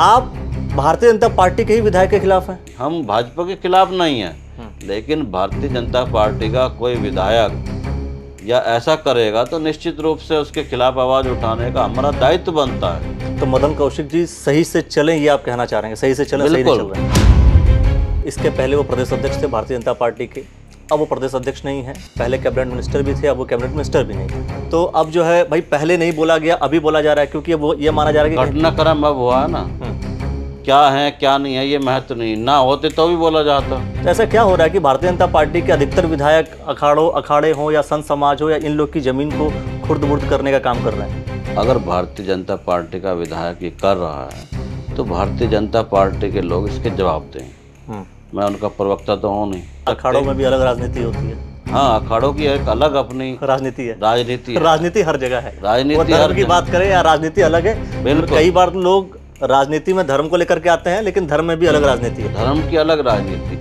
आप भारतीय जनता पार्टी के ही विधायक के खिलाफ हैं हम भाजपा के खिलाफ नहीं हैं हम्म। लेकिन भारतीय जनता पार्टी का कोई विधायक या ऐसा करेगा तो निश्चित रूप से उसके खिलाफ आवाज उठाने का हमारा दायित्व बनता है तो मदन कौशिक जी सही से चले ये आप कहना चाह रहे हैं सही से चले सही चल रहे इसके पहले वो प्रदेश अध्यक्ष थे भारतीय जनता पार्टी के अब वो प्रदेश अध्यक्ष नहीं है पहले कैबिनेट मिनिस्टर भी थे अब वो कैबिनेट मिनिस्टर भी नहीं तो अब जो है भाई पहले नहीं बोला गया अभी बोला जा रहा है क्योंकि वो ये माना जा रहा है घटनाक्रम अब हुआ ना हम्म। क्या है क्या नहीं है ये महत्व नहीं ना होते तो भी बोला जाता ऐसा क्या हो रहा है कि भारतीय जनता पार्टी के अधिकतर विधायक अखाड़ों अखाड़े हों या संत समाज हो या इन लोग की जमीन को खुर्द मुर्द करने का काम कर रहे हैं अगर भारतीय जनता पार्टी का विधायक ये कर रहा है तो भारतीय जनता पार्टी के लोग इसके जवाब दें हम्म। मैं उनका प्रवक्ता तो हूँ नहीं अखाड़ों में भी अलग राजनीति होती है हाँ अखाड़ों की एक अलग अपनी राजनीति है राजनीति राजनीति हर जगह है राजनीति की बात करें या राजनीति अलग है कई बार लोग राजनीति में धर्म को लेकर के आते हैं लेकिन धर्म में भी अलग राजनीति है धर्म की अलग राजनीति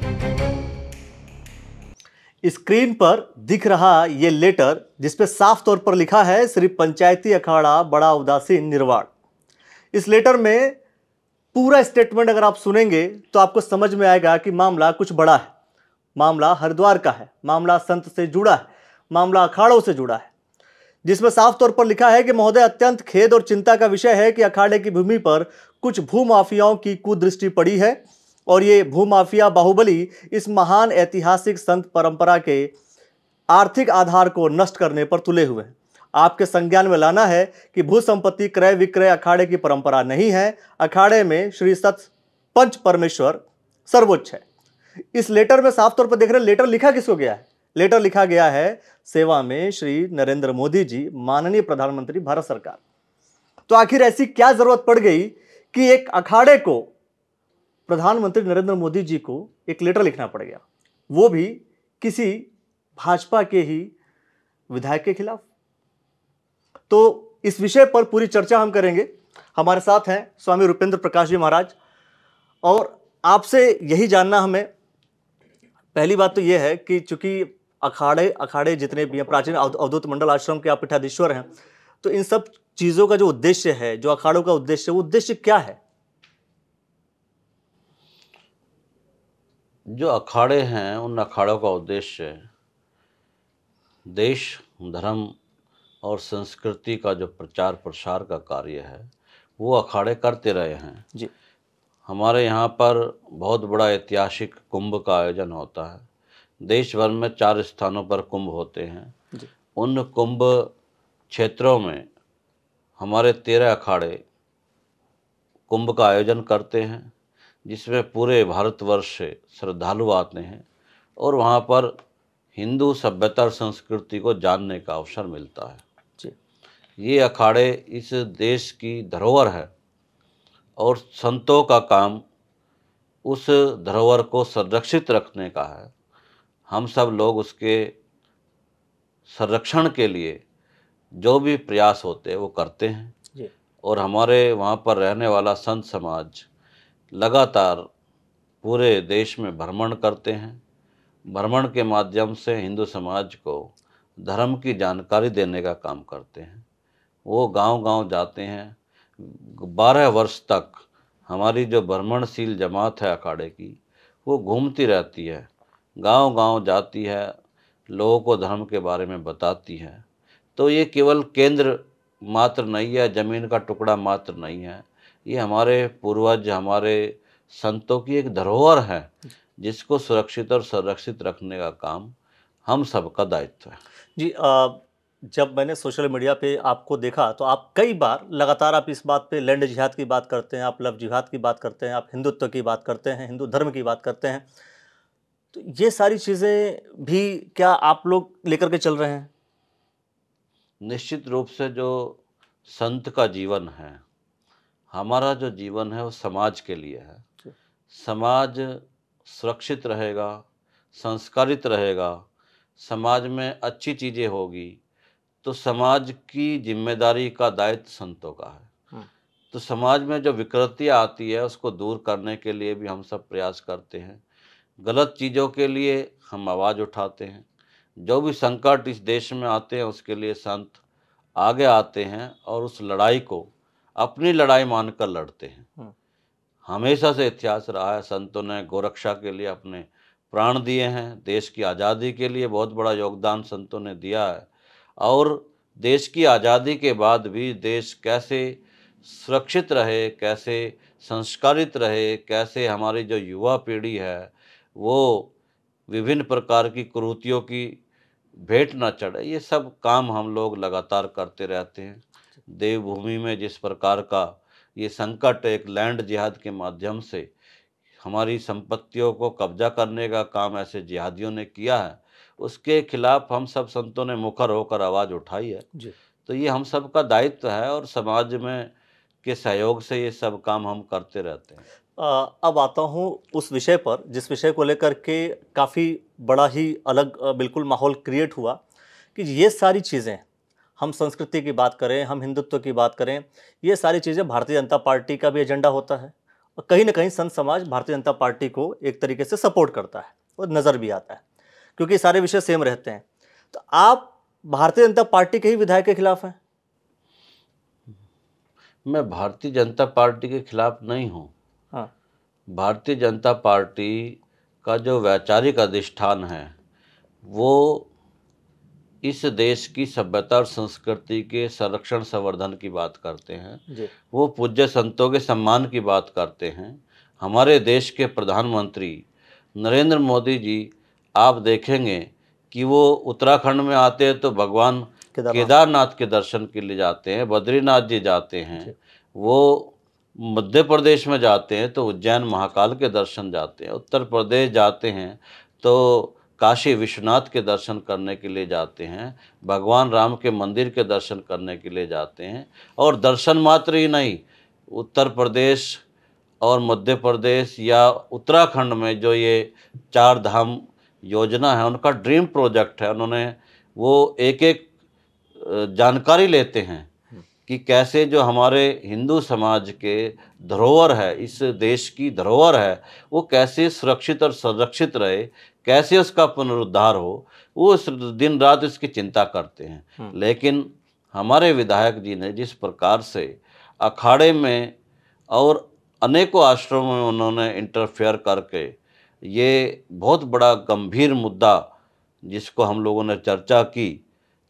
स्क्रीन पर दिख रहा ये लेटर जिसपे साफ तौर पर लिखा है श्री पंचायती अखाड़ा बड़ा उदासीन निर्वाण इस लेटर में पूरा स्टेटमेंट अगर आप सुनेंगे तो आपको समझ में आएगा कि मामला कुछ बड़ा है मामला हरिद्वार का है मामला संत से जुड़ा है मामला अखाड़ों से जुड़ा है जिसमें साफ तौर पर लिखा है कि महोदय अत्यंत खेद और चिंता का विषय है कि अखाड़े की भूमि पर कुछ भूमाफियाओं की कुदृष्टि पड़ी है और ये भूमाफिया बाहुबली इस महान ऐतिहासिक संत परंपरा के आर्थिक आधार को नष्ट करने पर तुले हुए हैं आपके संज्ञान में लाना है कि भू संपत्ति क्रय विक्रय अखाड़े की परंपरा नहीं है अखाड़े में श्री सत पंच परमेश्वर सर्वोच्च है इस लेटर में साफ तौर पर देख रहे लेटर लिखा किसको गया है लेटर लिखा गया है सेवा में श्री नरेंद्र मोदी जी माननीय प्रधानमंत्री भारत सरकार तो आखिर ऐसी क्या जरूरत पड़ गई कि एक अखाड़े को प्रधानमंत्री नरेंद्र मोदी जी को एक लेटर लिखना पड़ गया वो भी किसी भाजपा के ही विधायक के खिलाफ तो इस विषय पर पूरी चर्चा हम करेंगे हमारे साथ हैं स्वामी रुपेंद्र प्रकाश जी महाराज और आपसे यही जानना हमें पहली बात तो ये है कि चूंकि अखाड़े अखाड़े जितने भी हैं प्राचीन अवधूत मंडल आश्रम के आप पीठाधीश्वर हैं तो इन सब चीज़ों का जो उद्देश्य है जो अखाड़ों का उद्देश्य वो उद्देश्य क्या है जो अखाड़े हैं उन अखाड़ों का उद्देश्य देश धर्म और संस्कृति का जो प्रचार प्रसार का कार्य है वो अखाड़े करते रहे हैं जी हमारे यहाँ पर बहुत बड़ा ऐतिहासिक कुंभ का आयोजन होता है देश भर में चार स्थानों पर कुंभ होते हैं उन कुंभ क्षेत्रों में हमारे तेरह अखाड़े कुंभ का आयोजन करते हैं जिसमें पूरे भारतवर्ष से श्रद्धालु आते हैं और वहाँ पर हिंदू सभ्यता और संस्कृति को जानने का अवसर मिलता है जी ये अखाड़े इस देश की धरोहर है और संतों का काम उस धरोहर को संरक्षित रखने का है हम सब लोग उसके संरक्षण के लिए जो भी प्रयास होते हैं वो करते हैं और हमारे वहाँ पर रहने वाला संत समाज लगातार पूरे देश में भ्रमण करते हैं भ्रमण के माध्यम से हिंदू समाज को धर्म की जानकारी देने का काम करते हैं वो गांव-गांव जाते हैं बारह वर्ष तक हमारी जो भ्रमणशील जमात है अखाड़े की वो घूमती रहती है गांव-गांव जाती है लोगों को धर्म के बारे में बताती है तो ये केवल केंद्र मात्र नहीं है ज़मीन का टुकड़ा मात्र नहीं है ये हमारे पूर्वज हमारे संतों की एक धरोहर है जिसको सुरक्षित और संरक्षित रखने का काम हम सबका दायित्व है जी आ, जब मैंने सोशल मीडिया पे आपको देखा तो आप कई बार लगातार आप इस बात पे लैंड जिहाद की बात करते हैं आप लव जिहाद की बात करते हैं आप हिंदुत्व की बात करते हैं हिंदू धर्म की बात करते हैं तो ये सारी चीज़ें भी क्या आप लोग लेकर के चल रहे हैं निश्चित रूप से जो संत का जीवन है हमारा जो जीवन है वो समाज के लिए है समाज सुरक्षित रहेगा संस्कारित रहेगा समाज में अच्छी चीज़ें होगी तो समाज की जिम्मेदारी का दायित्व संतों का है हाँ। तो समाज में जो विकृतियाँ आती है उसको दूर करने के लिए भी हम सब प्रयास करते हैं गलत चीज़ों के लिए हम आवाज़ उठाते हैं जो भी संकट इस देश में आते हैं उसके लिए संत आगे आते हैं और उस लड़ाई को अपनी लड़ाई मानकर लड़ते हैं हम्म। हमेशा से इतिहास रहा है संतों ने गोरक्षा के लिए अपने प्राण दिए हैं देश की आज़ादी के लिए बहुत बड़ा योगदान संतों ने दिया है और देश की आज़ादी के बाद भी देश कैसे सुरक्षित रहे कैसे संस्कारित रहे कैसे हमारी जो युवा पीढ़ी है वो विभिन्न प्रकार की कुरूतियों की भेंट ना चढ़े ये सब काम हम लोग लगातार करते रहते हैं देवभूमि में जिस प्रकार का ये संकट एक लैंड जिहाद के माध्यम से हमारी संपत्तियों को कब्जा करने का काम ऐसे जिहादियों ने किया है उसके खिलाफ हम सब संतों ने मुखर होकर आवाज़ उठाई है तो ये हम सब का दायित्व है और समाज में के सहयोग से ये सब काम हम करते रहते हैं अब आता हूँ उस विषय पर जिस विषय को लेकर के काफ़ी बड़ा ही अलग बिल्कुल माहौल क्रिएट हुआ कि ये सारी चीज़ें हम संस्कृति की बात करें हम हिंदुत्व की बात करें ये सारी चीज़ें भारतीय जनता पार्टी का भी एजेंडा होता है और कहीं ना कहीं संत समाज भारतीय जनता पार्टी को एक तरीके से सपोर्ट करता है और नज़र भी आता है क्योंकि सारे विषय सेम रहते हैं तो आप भारतीय जनता पार्टी के ही विधायक के खिलाफ हैं मैं भारतीय जनता पार्टी के खिलाफ नहीं हूँ भारतीय जनता पार्टी का जो वैचारिक अधिष्ठान है वो इस देश की सभ्यता और संस्कृति के संरक्षण संवर्धन की बात करते हैं वो पूज्य संतों के सम्मान की बात करते हैं हमारे देश के प्रधानमंत्री नरेंद्र मोदी जी आप देखेंगे कि वो उत्तराखंड में आते हैं तो भगवान केदारनाथ के दर्शन के लिए जाते हैं बद्रीनाथ जी जाते हैं वो मध्य प्रदेश में जाते हैं तो उज्जैन महाकाल के दर्शन जाते हैं उत्तर प्रदेश जाते हैं तो काशी विश्वनाथ के दर्शन करने के लिए जाते हैं भगवान राम के मंदिर के दर्शन करने के लिए जाते हैं और दर्शन मात्र ही नहीं उत्तर प्रदेश और मध्य प्रदेश या उत्तराखंड में जो ये चार धाम योजना है उनका ड्रीम प्रोजेक्ट है उन्होंने वो एक एक जानकारी लेते हैं कि कैसे जो हमारे हिंदू समाज के धरोहर है इस देश की धरोहर है वो कैसे सुरक्षित और संरक्षित रहे कैसे उसका पुनरुद्धार हो वो दिन रात इसकी चिंता करते हैं हम्म। लेकिन हमारे विधायक जी ने जिस प्रकार से अखाड़े में और अनेकों आश्रमों में उन्होंने इंटरफेयर करके ये बहुत बड़ा गंभीर मुद्दा जिसको हम लोगों ने चर्चा की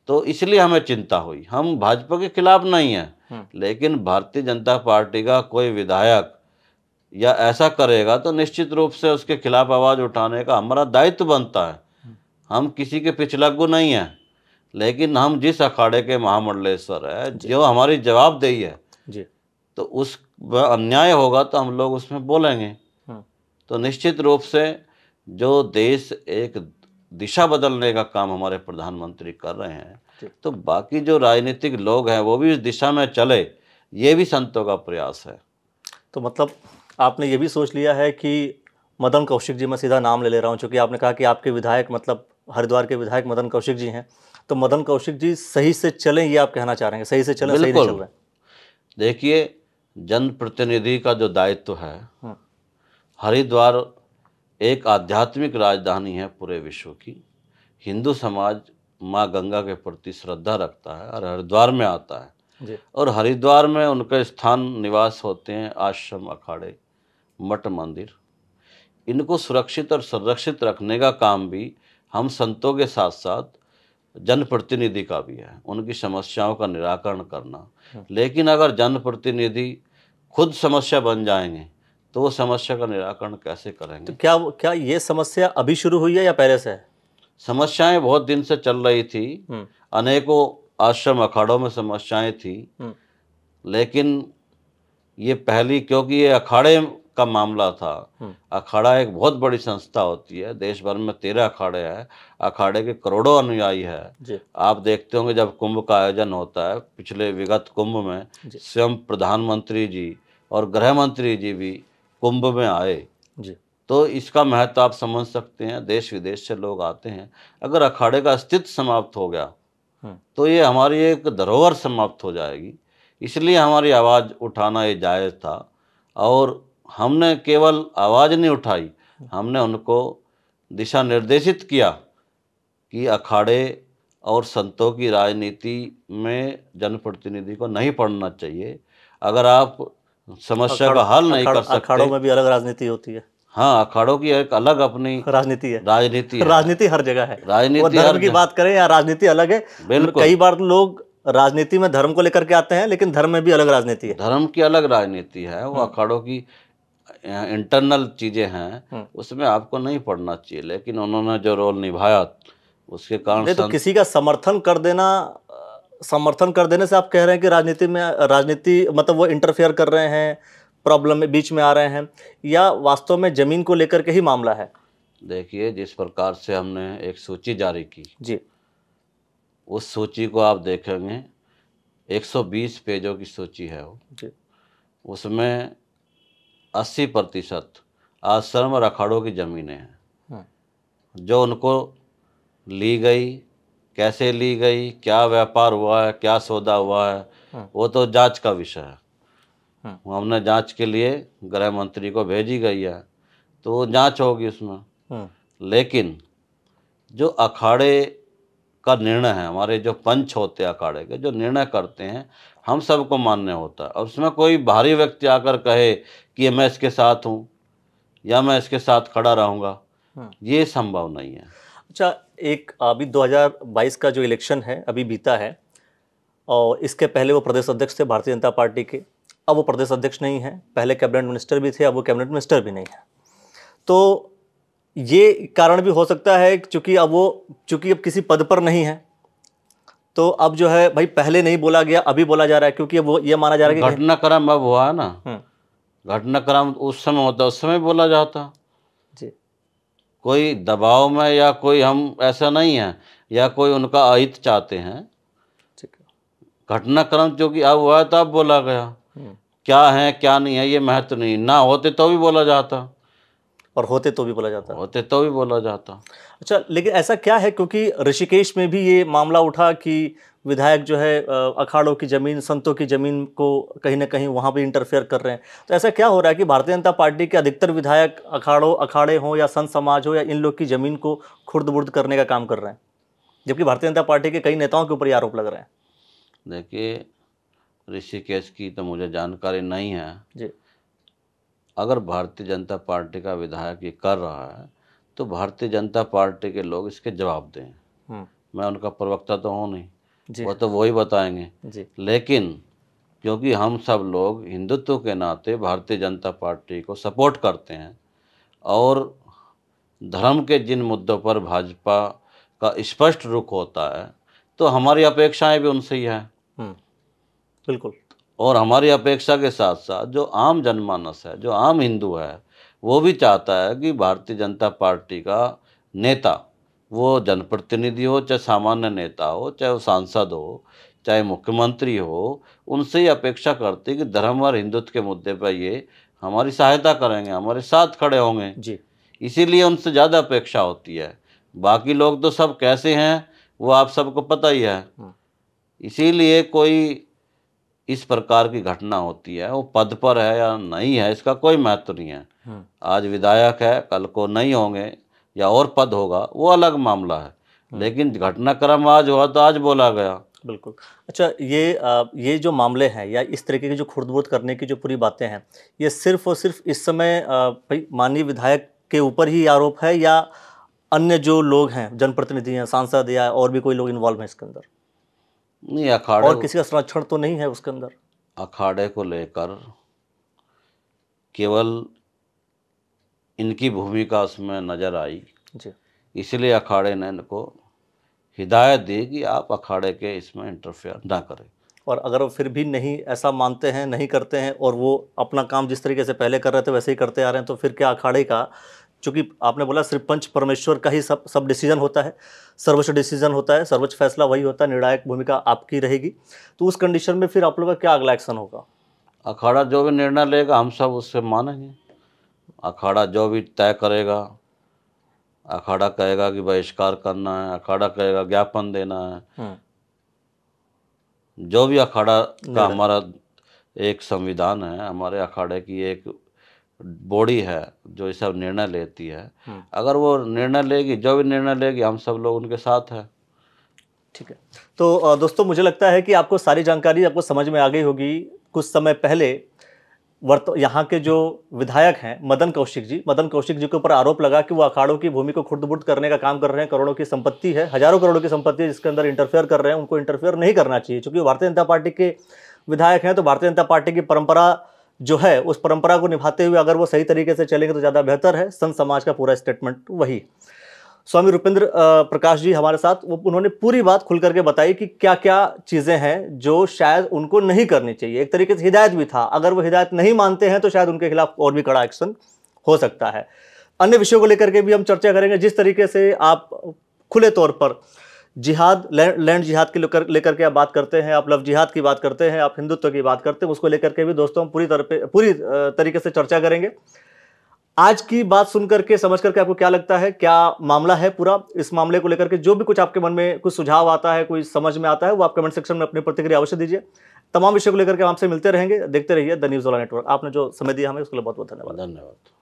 तो इसलिए हमें चिंता हुई हम भाजपा के खिलाफ नहीं हैं हम्म। लेकिन भारतीय जनता पार्टी का कोई विधायक या ऐसा करेगा तो निश्चित रूप से उसके खिलाफ आवाज़ उठाने का हमारा दायित्व बनता है हम्म। हम किसी के पिछलागू नहीं है लेकिन हम जिस अखाड़े के महामंडलेश्वर है जो हमारी जवाबदेही है जी तो उस अन्याय होगा तो हम लोग उसमें बोलेंगे हम्म। तो निश्चित रूप से जो देश एक दिशा बदलने का काम हमारे प्रधानमंत्री कर रहे हैं तो बाकी जो राजनीतिक लोग हैं वो भी इस दिशा में चले ये भी संतों का प्रयास है तो मतलब आपने ये भी सोच लिया है कि मदन कौशिक जी मैं सीधा नाम ले ले रहा हूँ चूँकि आपने कहा कि आपके विधायक मतलब हरिद्वार के विधायक मदन कौशिक जी हैं तो मदन कौशिक जी सही से चलें ये आप कहना चाह रहे हैं सही से चलें सही चल रहे देखिए जनप्रतिनिधि का जो दायित्व है हम्म। हरिद्वार एक आध्यात्मिक राजधानी है पूरे विश्व की हिंदू समाज माँ गंगा के प्रति श्रद्धा रखता है और हरिद्वार में आता है और हरिद्वार में उनके स्थान निवास होते हैं आश्रम अखाड़े मठ मंदिर इनको सुरक्षित और संरक्षित रखने का काम भी हम संतों के साथ साथ जनप्रतिनिधि का भी है उनकी समस्याओं का निराकरण करना हाँ। लेकिन अगर जनप्रतिनिधि खुद समस्या बन जाएंगे तो वो समस्या का निराकरण कैसे करेंगे तो क्या क्या ये समस्या अभी शुरू हुई है या पहले से समस्याएं बहुत दिन से चल रही थी हम्म। अनेकों आश्रम अखाड़ों में समस्याएं थी हम्म। लेकिन ये पहली क्योंकि ये अखाड़े का मामला था हम्म। अखाड़ा एक बहुत बड़ी संस्था होती है देश भर में तेरह अखाड़े हैं अखाड़े के करोड़ों अनुयायी है आप देखते होंगे जब कुंभ का आयोजन होता है पिछले विगत कुंभ में स्वयं प्रधानमंत्री जी और गृह मंत्री जी भी कुंभ में आए जी तो इसका महत्व आप समझ सकते हैं देश विदेश से लोग आते हैं अगर अखाड़े का अस्तित्व समाप्त हो गया हम्म। तो ये हमारी एक धरोहर समाप्त हो जाएगी इसलिए हमारी आवाज़ उठाना ये जायज़ था और हमने केवल आवाज़ नहीं उठाई हमने उनको दिशा निर्देशित किया कि अखाड़े और संतों की राजनीति में जनप्रतिनिधि को नहीं पढ़ना चाहिए अगर आप समस्या का हल नहीं कर सकते अखाड़ों में भी अलग राजनीति होती है हाँ अखाड़ों की एक अलग अपनी राजनीति है राजनीति राजनीति हर जगह है राजनीति धर्म की बात करें या राजनीति अलग है बिल्कुल कई बार लोग राजनीति में धर्म को लेकर के आते हैं लेकिन धर्म में भी अलग राजनीति है धर्म की अलग राजनीति है वो हम्म। अखाड़ों की इंटरनल चीज़ें हैं हम्म। उसमें आपको नहीं पढ़ना चाहिए लेकिन उन्होंने जो रोल निभाया उसके कारण तो किसी का समर्थन कर देना समर्थन कर देने से आप कह रहे हैं कि राजनीति में राजनीति मतलब वो इंटरफेयर कर रहे हैं प्रॉब्लम में बीच में आ रहे हैं या वास्तव में ज़मीन को लेकर के ही मामला है देखिए जिस प्रकार से हमने एक सूची जारी की जी उस सूची को आप देखेंगे 120 पेजों की सूची है वो जी उसमें 80 प्रतिशत आश्रम और अखाड़ों की ज़मीनें हैं हाँ। जो उनको ली गई कैसे ली गई क्या व्यापार हुआ है क्या सौदा हुआ है हाँ। वो तो जांच का विषय है हाँ। हमने जांच के लिए गृह मंत्री को भेजी गई है तो वो जाँच होगी उसमें हाँ। लेकिन जो अखाड़े का निर्णय है हमारे जो पंच होते हैं अखाड़े के जो निर्णय करते हैं हम सबको मान्य होता है और उसमें कोई बाहरी व्यक्ति आकर कहे कि मैं इसके साथ हूँ या मैं इसके साथ खड़ा रहूँगा ये संभव नहीं है अच्छा एक अभी 2022 का जो इलेक्शन है अभी बीता है और इसके पहले वो प्रदेश अध्यक्ष थे भारतीय जनता पार्टी के अब वो प्रदेश अध्यक्ष नहीं है पहले कैबिनेट मिनिस्टर भी थे अब वो कैबिनेट मिनिस्टर भी नहीं है तो ये कारण भी हो सकता है चूँकि अब वो चूँकि अब किसी पद पर नहीं है तो अब जो है भाई पहले नहीं बोला गया अभी बोला जा रहा है क्योंकि अब वो ये माना जा रहा है कि घटनाक्रम अब हुआ है ना हम्म। घटनाक्रम उस समय होता उस समय बोला जाता कोई दबाव में या कोई हम ऐसा नहीं है या कोई उनका अहित चाहते हैं ठीक है घटनाक्रम जो कि अब हुआ तब बोला गया हम्म। क्या है क्या नहीं है ये महत्व नहीं ना होते तो भी बोला जाता और होते तो भी बोला जाता होते तो भी बोला जाता अच्छा लेकिन ऐसा क्या है क्योंकि ऋषिकेश में भी ये मामला उठा कि विधायक जो है अखाड़ों की ज़मीन संतों की ज़मीन को कहीं ना कहीं वहाँ भी इंटरफेयर कर रहे हैं तो ऐसा क्या हो रहा है कि भारतीय जनता पार्टी के अधिकतर विधायक अखाड़ों अखाड़े हों या संत समाज हो या इन लोग की ज़मीन को खुर्द बुर्द करने का काम कर रहे हैं जबकि भारतीय जनता पार्टी के कई नेताओं के ऊपर ये आरोप लग रहे हैं देखिए ऋषिकेश की तो मुझे जानकारी नहीं है जी अगर भारतीय जनता पार्टी का विधायक ये कर रहा है तो भारतीय जनता पार्टी के लोग इसके जवाब दें हम्म। मैं उनका प्रवक्ता तो हूँ नहीं वो तो वही बताएंगे लेकिन क्योंकि हम सब लोग हिंदुत्व के नाते भारतीय जनता पार्टी को सपोर्ट करते हैं और धर्म के जिन मुद्दों पर भाजपा का स्पष्ट रुख होता है तो हमारी अपेक्षाएं भी उनसे ही हैं हम्म। बिल्कुल और हमारी अपेक्षा के साथ साथ जो आम जनमानस है जो आम हिंदू है वो भी चाहता है कि भारतीय जनता पार्टी का नेता वो जनप्रतिनिधि हो चाहे सामान्य नेता हो चाहे वो सांसद हो चाहे मुख्यमंत्री हो उनसे ही अपेक्षा करते कि धर्म और हिंदुत्व के मुद्दे पर ये हमारी सहायता करेंगे हमारे साथ खड़े होंगे जी इसीलिए उनसे ज़्यादा अपेक्षा होती है बाकी लोग तो सब कैसे हैं वो आप सबको पता ही है हम्म। इसीलिए कोई इस प्रकार की घटना होती है वो पद पर है या नहीं है इसका कोई महत्व नहीं है हम्म। आज विधायक है कल को नहीं होंगे या और पद होगा वो अलग मामला है हम्म। लेकिन घटनाक्रम आज हुआ तो आज बोला गया बिल्कुल अच्छा ये आ, ये जो मामले हैं या इस तरीके की जो खुर्दबुर्द करने की जो पूरी बातें हैं ये सिर्फ और सिर्फ इस समय भाई माननीय विधायक के ऊपर ही आरोप है या अन्य जो लोग हैं जनप्रतिनिधि हैं सांसद या और भी कोई लोग इन्वॉल्व हैं इसके अंदर नहीं अखाड़े और किसी का संरक्षण तो नहीं है उसके अंदर अखाड़े को लेकर केवल इनकी भूमिका उसमें नज़र आई जी इसलिए अखाड़े ने इनको हिदायत दी कि आप अखाड़े के इसमें इंटरफेयर ना करें और अगर वो फिर भी नहीं ऐसा मानते हैं नहीं करते हैं और वो अपना काम जिस तरीके से पहले कर रहे थे वैसे ही करते आ रहे हैं तो फिर क्या अखाड़े का चूँकि आपने बोला सिर्फ पंच परमेश्वर का ही सब सब डिसीजन होता है सर्वोच्च डिसीजन होता है सर्वोच्च फैसला वही होता है निर्णायक भूमिका आपकी रहेगी तो उस कंडीशन में फिर आप लोगों का क्या अगला एक्शन होगा अखाड़ा जो भी निर्णय लेगा हम सब उससे मानेंगे अखाड़ा जो भी तय करेगा अखाड़ा कहेगा कि बहिष्कार करना है अखाड़ा कहेगा ज्ञापन देना है हम्म। जो भी अखाड़ा का हमारा एक संविधान है हमारे अखाड़े की एक बॉडी है जो ये सब निर्णय लेती है हम्म। अगर वो निर्णय लेगी जो भी निर्णय लेगी हम सब लोग उनके साथ हैं ठीक है तो दोस्तों मुझे लगता है कि आपको सारी जानकारी आपको समझ में आ गई होगी कुछ समय पहले वर्त यहाँ के जो विधायक हैं मदन कौशिक जी मदन कौशिक जी के ऊपर आरोप लगा कि वो अखाड़ों की भूमि को खुर्दबुर्द करने का काम कर रहे हैं करोड़ों की संपत्ति है हजारों करोड़ों की संपत्ति है जिसके अंदर इंटरफेयर कर रहे हैं उनको इंटरफेयर नहीं करना चाहिए क्योंकि भारतीय जनता पार्टी के विधायक हैं तो भारतीय जनता पार्टी की परंपरा जो है उस परंपरा को निभाते हुए अगर वो सही तरीके से चलेंगे तो ज़्यादा बेहतर है संत समाज का पूरा स्टेटमेंट वही है स्वामी रुपेंद्र प्रकाश जी हमारे साथ वो उन्होंने पूरी बात खुल करके बताई कि क्या क्या चीज़ें हैं जो शायद उनको नहीं करनी चाहिए एक तरीके से हिदायत भी था अगर वो हिदायत नहीं मानते हैं तो शायद उनके खिलाफ और भी कड़ा एक्शन हो सकता है अन्य विषयों को लेकर के भी हम चर्चा करेंगे जिस तरीके से आप खुले तौर पर जिहाद लैंड जिहाद की लेकर लेकर के आप बात करते हैं आप लव जिहाद की बात करते हैं आप हिंदुत्व की बात करते हैं उसको लेकर के भी दोस्तों हम पूरी तरह पूरी तरीके से चर्चा करेंगे आज की बात सुनकर के समझ करके आपको क्या लगता है क्या मामला है पूरा इस मामले को लेकर के जो भी कुछ आपके मन में कुछ सुझाव आता है कोई समझ में आता है वो आप कमेंट सेक्शन में अपनी प्रतिक्रिया अवश्य दीजिए तमाम विषय को लेकर के आपसे मिलते रहेंगे देखते रहिए द न्यूज़ वाला नेटवर्क आपने जो समय दिया हमें उसके लिए बहुत बहुत धन्यवाद धन्यवाद